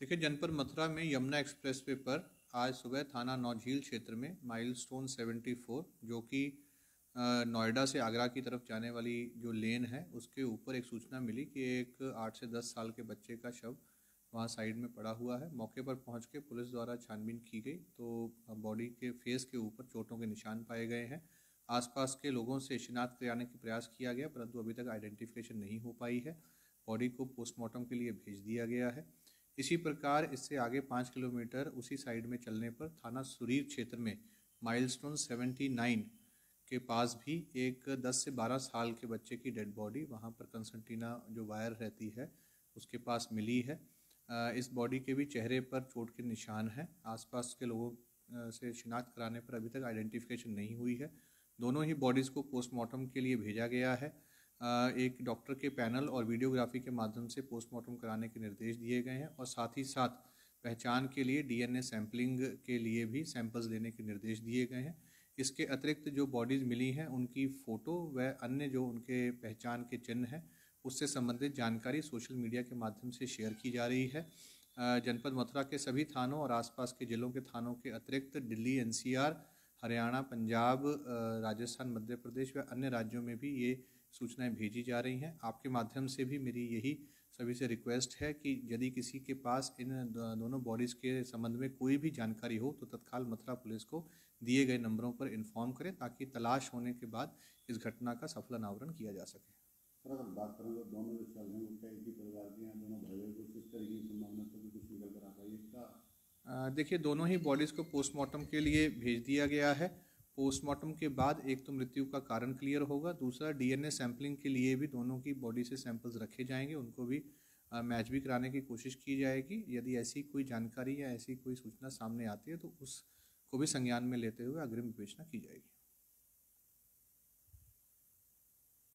देखिए जनपद मथुरा में यमुना एक्सप्रेस वे पर आज सुबह थाना नौझील क्षेत्र में माइलस्टोन 74 जो कि नोएडा से आगरा की तरफ जाने वाली जो लेन है उसके ऊपर एक सूचना मिली कि एक आठ से दस साल के बच्चे का शव वहाँ साइड में पड़ा हुआ है मौके पर पहुँच के पुलिस द्वारा छानबीन की गई तो बॉडी के फेस के ऊपर चोटों के निशान पाए गए हैं आसपास के लोगों से शिनाख्त कराने के प्रयास किया गया परंतु अभी तक आइडेंटिफिकेशन नहीं हो पाई है बॉडी को पोस्टमार्टम के लिए भेज दिया गया है इसी प्रकार इससे आगे पाँच किलोमीटर उसी साइड में चलने पर थाना सुरीर क्षेत्र में माइलस्टोन नाइन के पास भी एक दस से बारह साल के बच्चे की डेड बॉडी वहाँ पर कंसंटीना जो वायर रहती है उसके पास मिली है इस बॉडी के भी चेहरे पर चोट के निशान हैं आसपास के लोगों से शिनाख्त कराने पर अभी तक आइडेंटिफिकेशन नहीं हुई है दोनों ही बॉडीज़ को पोस्टमार्टम के लिए भेजा गया है एक डॉक्टर के पैनल और वीडियोग्राफी के माध्यम से पोस्टमार्टम कराने के निर्देश दिए गए हैं और साथ ही साथ पहचान के लिए डीएनए सैंपलिंग के लिए भी सैंपल्स लेने के निर्देश दिए गए हैं इसके अतिरिक्त जो बॉडीज़ मिली हैं उनकी फ़ोटो व अन्य जो उनके पहचान के चिन्ह हैं उससे संबंधित जानकारी सोशल मीडिया के माध्यम से शेयर की जा रही है जनपद मथुरा के सभी थानों और आसपास के ज़िलों के थानों के अतिरिक्त दिल्ली एनसीआर हरियाणा पंजाब राजस्थान मध्य प्रदेश व अन्य राज्यों में भी ये सूचनाएं भेजी जा रही हैं आपके माध्यम से भी मेरी यही सभी से रिक्वेस्ट है कि यदि किसी के पास इन दोनों बॉडीज़ के संबंध में कोई भी जानकारी हो तो तत्काल मथुरा पुलिस को दिए गए नंबरों पर इन्फॉर्म करें ताकि तलाश होने के बाद इस घटना का सफल अनावरण किया जा सके सर अगर बात करें दोनों परिवार के हैं दोनों भाई देखिए दोनों ही बॉडीज़ को पोस्टमार्टम के लिए भेज दिया गया है पोस्टमार्टम के बाद एक तो मृत्यु का कारण क्लियर होगा दूसरा डीएनए सैंपलिंग के लिए भी दोनों की बॉडी से सैंपल्स रखे जाएंगे उनको भी मैच भी कराने की कोशिश की जाएगी यदि ऐसी कोई जानकारी या ऐसी कोई सूचना सामने आती है तो उसको भी संज्ञान में लेते हुए अग्रिम विवेचना की जाएगी